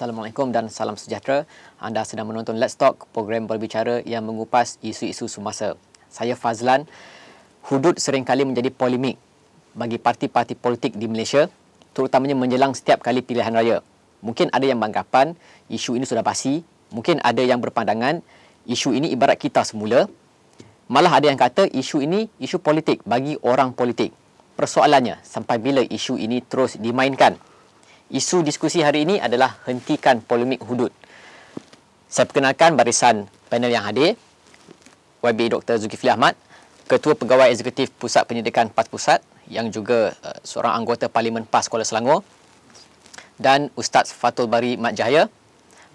Assalamualaikum dan salam sejahtera. Anda sedang menonton Let's Talk, program berbicara yang mengupas isu-isu semasa. Saya Fazlan. Hudud seringkali menjadi polemik bagi parti-parti politik di Malaysia, terutamanya menjelang setiap kali pilihan raya. Mungkin ada yang beranggapan isu ini sudah basi, mungkin ada yang berpandangan isu ini ibarat kita semula. Malah ada yang kata isu ini isu politik bagi orang politik. Persoalannya, sampai bila isu ini terus dimainkan? isu diskusi hari ini adalah hentikan polemik hudud. Saya perkenalkan barisan panel yang hadir. YB Dr. Zulkifli Ahmad, Ketua Pegawai Eksekutif Pusat Penyelidikan PAS Pusat yang juga uh, seorang anggota Parlimen PAS Kuala Selangor dan Ustaz Fatul Bari Mat Jahaya,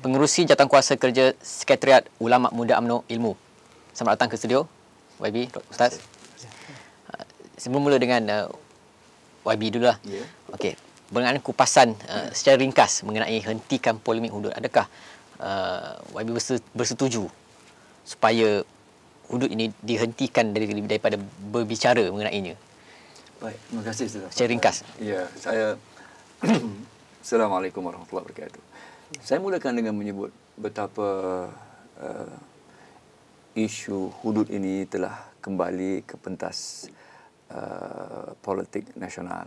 Pengerusi Kuasa Kerja Sekretariat Ulama Muda Amno Ilmu. Selamat datang ke studio, YB Ustaz. Uh, sebelum mula dengan uh, eh, YB dulu lah. Yeah. Okay. Mengenai kupasan uh, secara ringkas mengenai hentikan polemik hudud. Adakah uh, YB bersetuju supaya hudud ini dihentikan dari daripada berbicara mengenainya? Baik, terima kasih Ustaz. Secara ringkas. Ya, saya Assalamualaikum warahmatullahi wabarakatuh. Saya mulakan dengan menyebut betapa uh, isu hudud ini telah kembali ke pentas uh, politik nasional.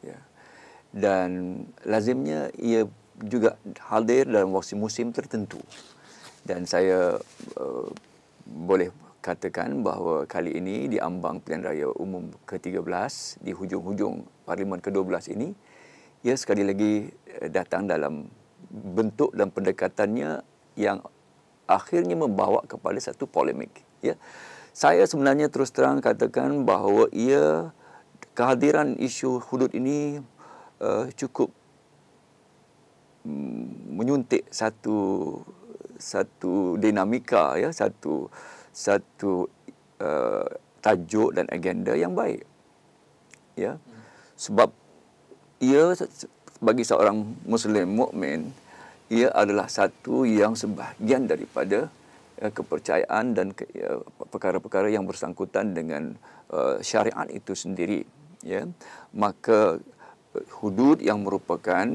Ya. Yeah dan lazimnya ia juga hadir dalam waktu musim tertentu. Dan saya uh, boleh katakan bahawa kali ini di ambang pilihan raya umum ke-13 di hujung-hujung parlimen ke-12 ini ia sekali lagi eh, datang dalam bentuk dan pendekatannya yang akhirnya membawa kepada satu polemik ya saya sebenarnya terus terang katakan bahawa ia kehadiran isu hudud ini uh, cukup mm, menyuntik satu satu dinamika ya satu satu uh, tajuk dan agenda yang baik ya sebab ia bagi seorang muslim mukmin ia adalah satu yang sebahagian daripada uh, kepercayaan dan ke, ya, perkara-perkara yang bersangkutan dengan uh, syariat itu sendiri ya maka hudud yang merupakan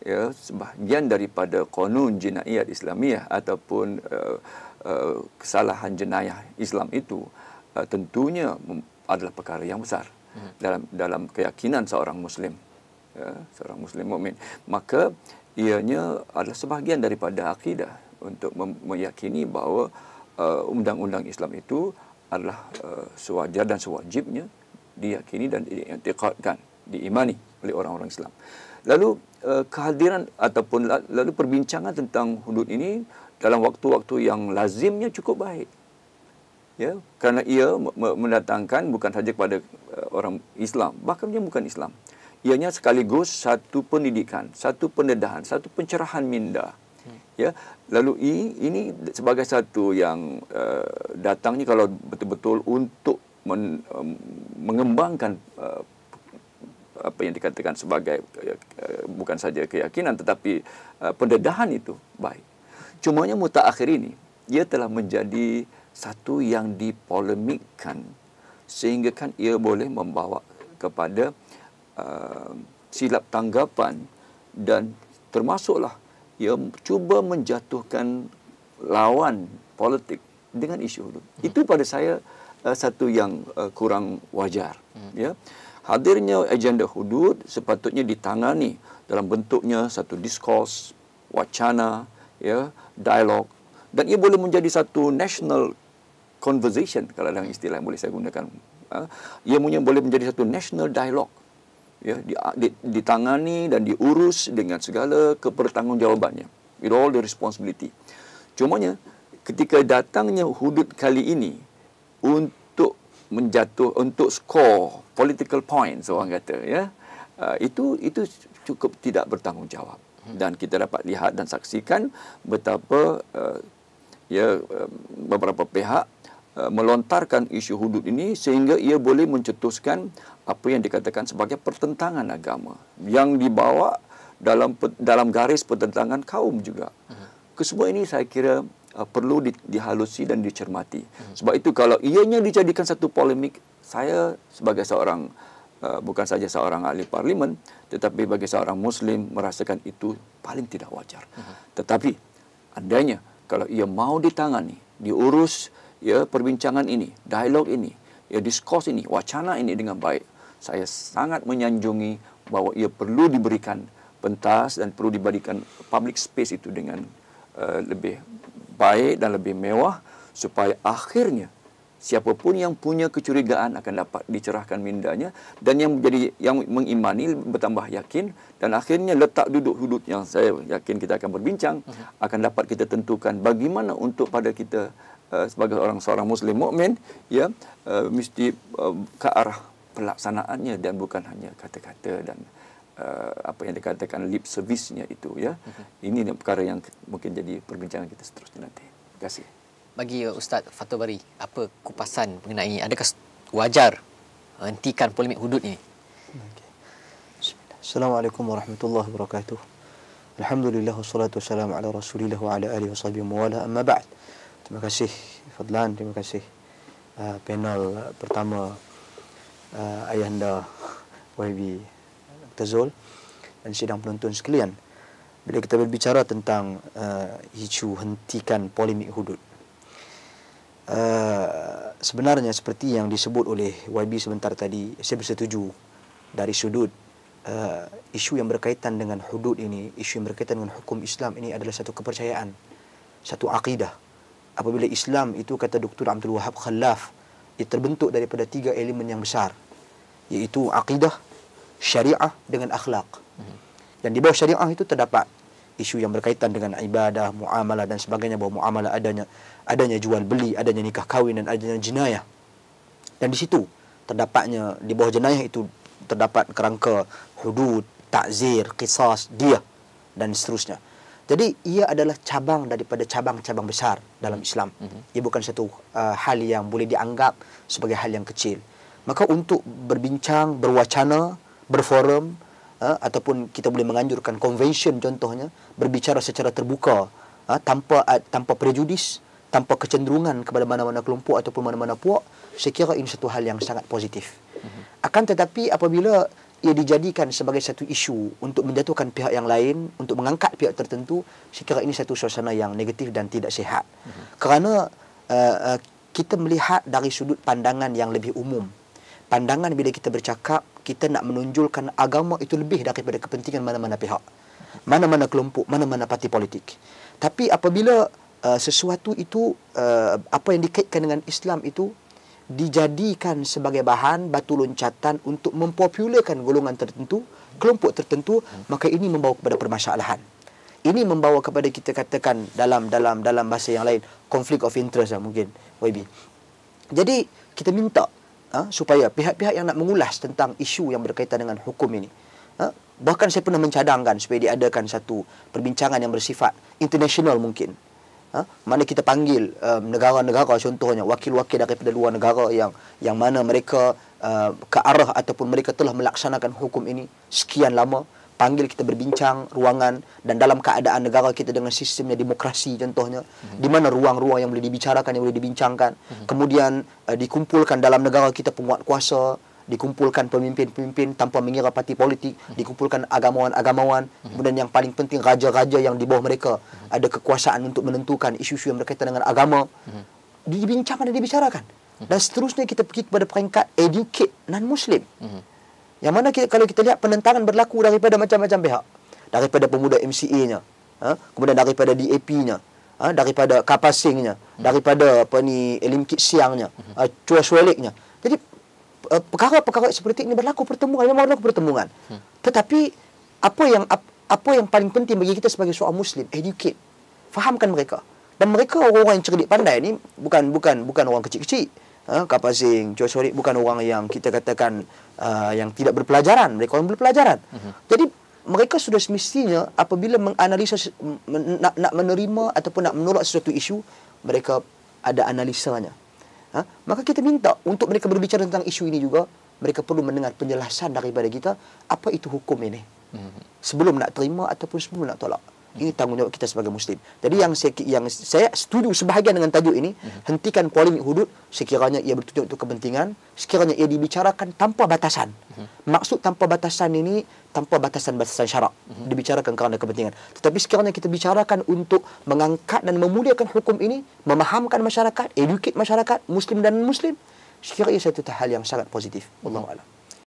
ya sebahagian daripada konun jenayat Islamiah ataupun uh, uh, kesalahan jenayah Islam itu uh, tentunya adalah perkara yang besar hmm. dalam dalam keyakinan seorang muslim ya seorang muslim mukmin maka ianya adalah sebahagian daripada akidah untuk meyakini bahawa uh, undang-undang Islam itu adalah uh, sewajar dan sewajibnya diyakini dan diiktikadkan diimani oleh orang-orang Islam. Lalu eh, kehadiran ataupun lalu perbincangan tentang hudud ini dalam waktu-waktu yang lazimnya cukup baik. Ya, kerana ia mendatangkan bukan sahaja kepada eh, orang Islam, bahkan dia bukan Islam. Ianya sekaligus satu pendidikan, satu pendedahan, satu pencerahan minda. Ya, lalu ini sebagai satu yang eh, datangnya kalau betul-betul untuk mengembangkan apa yang dikatakan sebagai eh, eh, bukan saja keyakinan tetapi eh, pendedahan itu baik. Cumanya akhir ini ia telah menjadi satu yang dipolemikkan sehingga kan ia boleh membawa kepada uh, silap tanggapan dan termasuklah ia cuba menjatuhkan lawan politik dengan isu itu. Itu pada saya uh, satu yang uh, kurang wajar, hmm. ya. Yeah? hadirnya agenda hudud sepatutnya ditangani dalam bentuknya satu diskurs, wacana, ya, dialog dan ia boleh menjadi satu national conversation kalau ada istilah yang boleh saya gunakan. Ha. Ia punya boleh menjadi satu national dialog ya, ditangani dan diurus dengan segala kepertanggungjawabannya. It all the responsibility. Cumanya ketika datangnya hudud kali ini untuk menjatuh untuk skor political points orang kata ya uh, itu itu cukup tidak bertanggungjawab hmm. dan kita dapat lihat dan saksikan betapa uh, ya um, beberapa pihak uh, melontarkan isu hudud ini sehingga ia boleh mencetuskan apa yang dikatakan sebagai pertentangan agama yang dibawa dalam dalam garis pertentangan kaum juga hmm. kesemua ini saya kira uh, perlu di, dihalusi dan dicermati. Sebab itu kalau ianya dijadikan satu polemik, saya sebagai seorang uh, bukan saja seorang ahli parlimen, tetapi bagi seorang muslim merasakan itu paling tidak wajar. Tetapi andainya kalau ia mau ditangani, diurus ya perbincangan ini, dialog ini, ya diskus ini, wacana ini dengan baik, saya sangat menyanjungi bahawa ia perlu diberikan pentas dan perlu diberikan public space itu dengan uh, lebih baik dan lebih mewah supaya akhirnya siapapun yang punya kecurigaan akan dapat dicerahkan mindanya dan yang menjadi yang mengimani bertambah yakin dan akhirnya letak duduk hudud yang saya yakin kita akan berbincang uh mhm. -huh. akan dapat kita tentukan bagaimana untuk pada kita uh, sebagai orang seorang muslim mukmin ya uh, mesti uh, ke arah pelaksanaannya dan bukan hanya kata-kata dan Eh, apa yang dikatakan lip service-nya itu ya. Mhm. Ini adalah perkara yang mungkin jadi perbincangan kita seterusnya nanti. Terima kasih. Bagi eh, Ustaz Fatul apa kupasan mengenai adakah wajar hentikan polemik hudud ini? Assalamualaikum warahmatullahi wabarakatuh. Alhamdulillah wassalatu wassalamu ala Rasulillah wa ala alihi washabihi wa wala amma ba'd. Terima kasih Fadlan, terima kasih uh, panel uh, pertama uh, ayahanda YB Kazul dan sedang penonton sekalian. Bila kita berbicara tentang uh, isu hentikan polemik hudud. Uh, sebenarnya seperti yang disebut oleh YB sebentar tadi, saya bersetuju dari sudut uh, isu yang berkaitan dengan hudud ini, isu yang berkaitan dengan hukum Islam ini adalah satu kepercayaan, satu akidah. Apabila Islam itu kata Dr. Abdul Wahab Khalaf, ia terbentuk daripada tiga elemen yang besar, iaitu akidah, syariah dengan akhlak. Dan di bawah syariah itu terdapat isu yang berkaitan dengan ibadah, muamalah dan sebagainya bahawa muamalah adanya adanya jual beli, adanya nikah kahwin dan adanya jenayah. Dan di situ terdapatnya di bawah jenayah itu terdapat kerangka hudud, takzir, qisas, dia dan seterusnya. Jadi ia adalah cabang daripada cabang-cabang besar dalam Islam. Mhm. Ia bukan satu uh, hal yang boleh dianggap sebagai hal yang kecil. Maka untuk berbincang, berwacana, berforum ha, ataupun kita boleh menganjurkan convention contohnya berbicara secara terbuka ha, tanpa tanpa prejudis tanpa kecenderungan kepada mana-mana kelompok ataupun mana-mana puak saya kira ini satu hal yang sangat positif mhm. akan tetapi apabila ia dijadikan sebagai satu isu untuk menjatuhkan pihak yang lain untuk mengangkat pihak tertentu saya kira ini satu suasana yang negatif dan tidak sehat mhm. kerana uh, uh, kita melihat dari sudut pandangan yang lebih umum pandangan bila kita bercakap kita nak menunjulkan agama itu lebih daripada kepentingan mana-mana pihak. Mana-mana kelompok, mana-mana parti politik. Tapi apabila uh, sesuatu itu, uh, apa yang dikaitkan dengan Islam itu, dijadikan sebagai bahan batu loncatan untuk mempopularkan golongan tertentu, kelompok tertentu, maka ini membawa kepada permasalahan. Ini membawa kepada kita katakan dalam dalam dalam bahasa yang lain, konflik of interest lah mungkin, YB. Jadi, kita minta uh, supaya pihak-pihak yang nak mengulas tentang isu yang berkaitan dengan hukum ini uh, bahkan saya pernah mencadangkan supaya diadakan satu perbincangan yang bersifat international mungkin uh, mana kita panggil um, negara-negara contohnya wakil-wakil daripada luar negara yang yang mana mereka uh, ke arah ataupun mereka telah melaksanakan hukum ini sekian lama panggil kita berbincang ruangan dan dalam keadaan negara kita dengan sistemnya demokrasi contohnya mm -hmm. di mana ruang-ruang yang boleh dibicarakan yang boleh dibincangkan mm -hmm. kemudian uh, dikumpulkan dalam negara kita penguat kuasa dikumpulkan pemimpin-pemimpin tanpa mengira parti politik mm -hmm. dikumpulkan agamawan-agamawan mm -hmm. kemudian yang paling penting raja-raja yang di bawah mereka mm -hmm. ada kekuasaan untuk menentukan isu-isu yang berkaitan dengan agama mm -hmm. dibincang dan dibicarakan mm -hmm. dan seterusnya kita pergi kepada peringkat educate non-muslim mm -hmm. Yang mana kita, kalau kita lihat penentangan berlaku daripada macam-macam pihak. Daripada pemuda MCA-nya, ha? kemudian daripada DAP-nya, ha? daripada Kapasing-nya, hmm. daripada apa ni Elim Kit Siang-nya, hmm. uh, Chua nya Jadi uh, perkara-perkara seperti ini berlaku pertemuan, memang berlaku pertemuan. Hmm. Tetapi apa yang apa yang paling penting bagi kita sebagai seorang muslim, educate. Fahamkan mereka. Dan mereka orang-orang yang cerdik pandai ni bukan bukan bukan orang kecil-kecil. Ha, kapal sing Johor Sorik bukan orang yang kita katakan uh, yang tidak berpelajaran mereka orang berpelajaran uh-huh. jadi mereka sudah semestinya apabila menganalisa men, nak, nak menerima ataupun nak menolak sesuatu isu mereka ada analisanya ha? maka kita minta untuk mereka berbicara tentang isu ini juga mereka perlu mendengar penjelasan daripada kita apa itu hukum ini uh-huh. sebelum nak terima ataupun sebelum nak tolak ini tanggungjawab kita sebagai Muslim. Jadi yang saya, yang saya setuju sebahagian dengan tajuk ini, hentikan polemik hudud sekiranya ia bertujuan untuk kepentingan, sekiranya ia dibicarakan tanpa batasan. Maksud tanpa batasan ini, tanpa batasan-batasan syarak. Dibicarakan kerana kepentingan. Tetapi sekiranya kita bicarakan untuk mengangkat dan memuliakan hukum ini, memahamkan masyarakat, educate masyarakat, Muslim dan Muslim, sekiranya satu hal yang sangat positif. Allahu'alaikum.